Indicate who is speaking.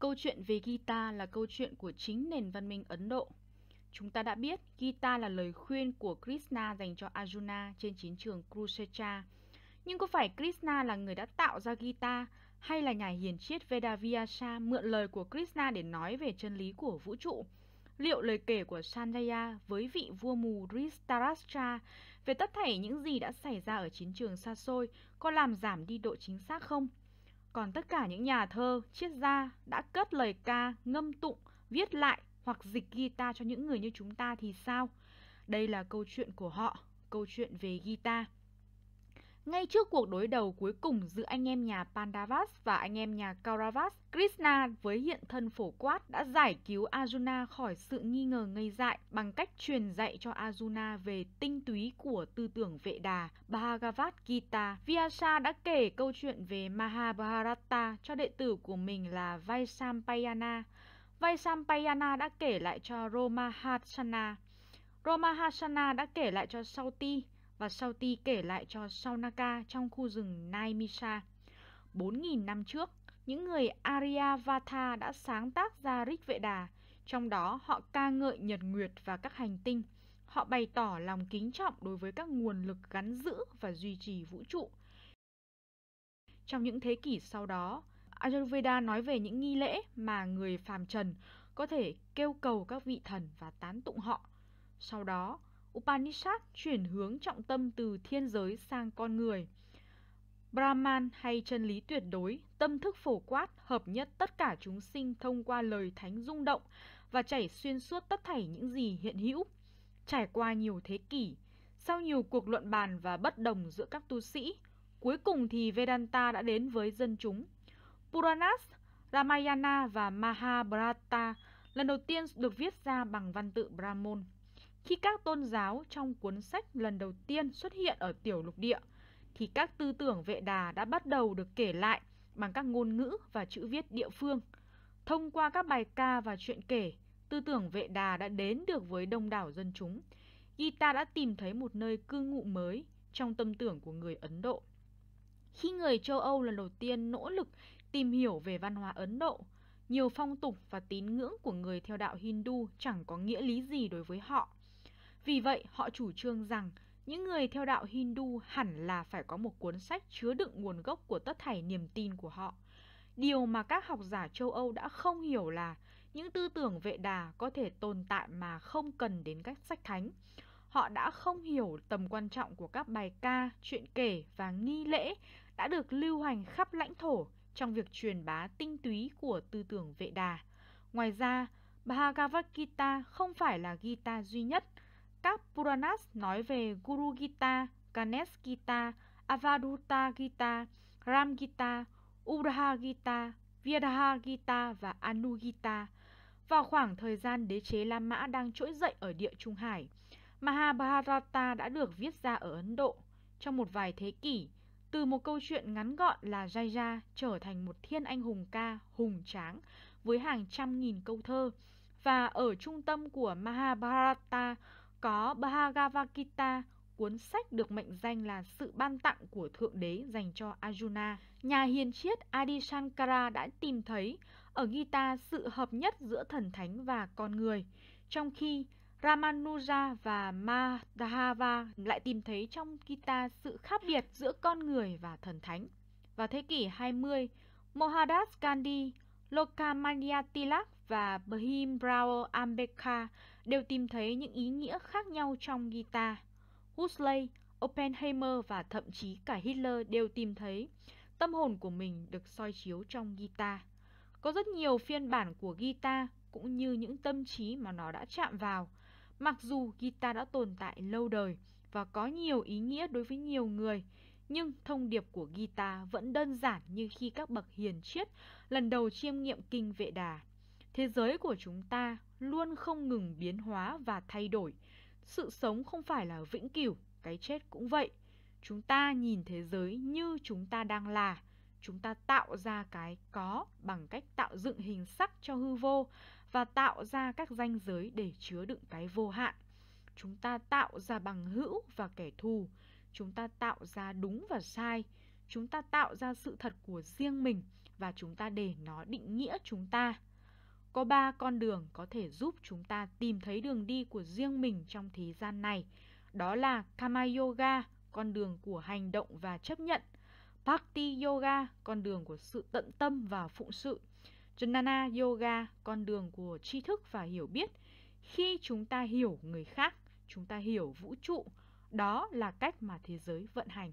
Speaker 1: Câu chuyện về Gita là câu chuyện của chính nền văn minh Ấn Độ. Chúng ta đã biết Gita là lời khuyên của Krishna dành cho Arjuna trên chiến trường Kurukshetra. Nhưng có phải Krishna là người đã tạo ra Gita hay là nhà hiền triết Vedavyasa mượn lời của Krishna để nói về chân lý của vũ trụ? Liệu lời kể của Sanjaya với vị vua mù Ristarastra về tất thảy những gì đã xảy ra ở chiến trường xa xôi có làm giảm đi độ chính xác không? Còn tất cả những nhà thơ, triết gia đã cất lời ca, ngâm tụng, viết lại hoặc dịch guitar cho những người như chúng ta thì sao? Đây là câu chuyện của họ, câu chuyện về guitar. Ngay trước cuộc đối đầu cuối cùng giữa anh em nhà Pandavas và anh em nhà Kauravas, Krishna với hiện thân phổ quát đã giải cứu Arjuna khỏi sự nghi ngờ ngây dại bằng cách truyền dạy cho Arjuna về tinh túy của tư tưởng vệ đà Bhagavad Gita. Vyasa đã kể câu chuyện về Mahabharata cho đệ tử của mình là Vaisampayana. Vaisampayana đã kể lại cho Romahasana. Romahasana đã kể lại cho Sauti và sau ti kể lại cho Saunaka trong khu rừng Naimisha. 4.000 năm trước, những người Aryavata đã sáng tác ra Rig Veda, trong đó họ ca ngợi nhật nguyệt và các hành tinh. Họ bày tỏ lòng kính trọng đối với các nguồn lực gắn giữ và duy trì vũ trụ. Trong những thế kỷ sau đó, Ayurveda nói về những nghi lễ mà người phàm trần có thể kêu cầu các vị thần và tán tụng họ. Sau đó, Upanishad chuyển hướng trọng tâm từ thiên giới sang con người. Brahman hay chân lý tuyệt đối, tâm thức phổ quát, hợp nhất tất cả chúng sinh thông qua lời thánh rung động và chảy xuyên suốt tất thảy những gì hiện hữu. Trải qua nhiều thế kỷ, sau nhiều cuộc luận bàn và bất đồng giữa các tu sĩ, cuối cùng thì Vedanta đã đến với dân chúng. Puranas, Ramayana và Mahabharata lần đầu tiên được viết ra bằng văn tự Brahmon. Khi các tôn giáo trong cuốn sách lần đầu tiên xuất hiện ở tiểu lục địa, thì các tư tưởng vệ đà đã bắt đầu được kể lại bằng các ngôn ngữ và chữ viết địa phương. Thông qua các bài ca và chuyện kể, tư tưởng vệ đà đã đến được với đông đảo dân chúng. Gita đã tìm thấy một nơi cư ngụ mới trong tâm tưởng của người Ấn Độ. Khi người châu Âu lần đầu tiên nỗ lực tìm hiểu về văn hóa Ấn Độ, nhiều phong tục và tín ngưỡng của người theo đạo Hindu chẳng có nghĩa lý gì đối với họ. Vì vậy, họ chủ trương rằng những người theo đạo Hindu hẳn là phải có một cuốn sách chứa đựng nguồn gốc của tất thảy niềm tin của họ. Điều mà các học giả châu Âu đã không hiểu là những tư tưởng vệ đà có thể tồn tại mà không cần đến các sách thánh. Họ đã không hiểu tầm quan trọng của các bài ca, chuyện kể và nghi lễ đã được lưu hành khắp lãnh thổ trong việc truyền bá tinh túy của tư tưởng vệ đà. Ngoài ra, Bhagavad Gita không phải là Gita duy nhất – các Puranas nói về Guru Gita, Ganesh Gita, Avaduta Gita, Ram Gita, Udaha Gita, Vyadha Gita và Anu Gita vào khoảng thời gian đế chế La Mã đang trỗi dậy ở địa Trung Hải. Mahabharata đã được viết ra ở Ấn Độ trong một vài thế kỷ, từ một câu chuyện ngắn gọn là Jaya trở thành một thiên anh hùng ca hùng tráng với hàng trăm nghìn câu thơ. Và ở trung tâm của Mahabharata có Bhagavad Gita, cuốn sách được mệnh danh là sự ban tặng của Thượng Đế dành cho Arjuna. Nhà hiền triết Adi Shankara đã tìm thấy ở Gita sự hợp nhất giữa thần thánh và con người, trong khi Ramanuja và Madhava lại tìm thấy trong Gita sự khác biệt giữa con người và thần thánh. Vào thế kỷ 20, Mohandas Gandhi Lokamania Tilak và Brahim Brao Ambedkar đều tìm thấy những ý nghĩa khác nhau trong guitar. Huxley, Oppenheimer và thậm chí cả Hitler đều tìm thấy tâm hồn của mình được soi chiếu trong guitar. Có rất nhiều phiên bản của guitar cũng như những tâm trí mà nó đã chạm vào. Mặc dù guitar đã tồn tại lâu đời và có nhiều ý nghĩa đối với nhiều người, nhưng thông điệp của Gita vẫn đơn giản như khi các bậc hiền triết lần đầu chiêm nghiệm kinh Vệ Đà. Thế giới của chúng ta luôn không ngừng biến hóa và thay đổi. Sự sống không phải là vĩnh cửu, cái chết cũng vậy. Chúng ta nhìn thế giới như chúng ta đang là, chúng ta tạo ra cái có bằng cách tạo dựng hình sắc cho hư vô và tạo ra các ranh giới để chứa đựng cái vô hạn. Chúng ta tạo ra bằng hữu và kẻ thù, chúng ta tạo ra đúng và sai chúng ta tạo ra sự thật của riêng mình và chúng ta để nó định nghĩa chúng ta có ba con đường có thể giúp chúng ta tìm thấy đường đi của riêng mình trong thế gian này đó là kama yoga con đường của hành động và chấp nhận bhakti yoga con đường của sự tận tâm và phụng sự Jnana Yoga, con đường của tri thức và hiểu biết. Khi chúng ta hiểu người khác, chúng ta hiểu vũ trụ, đó là cách mà thế giới vận hành.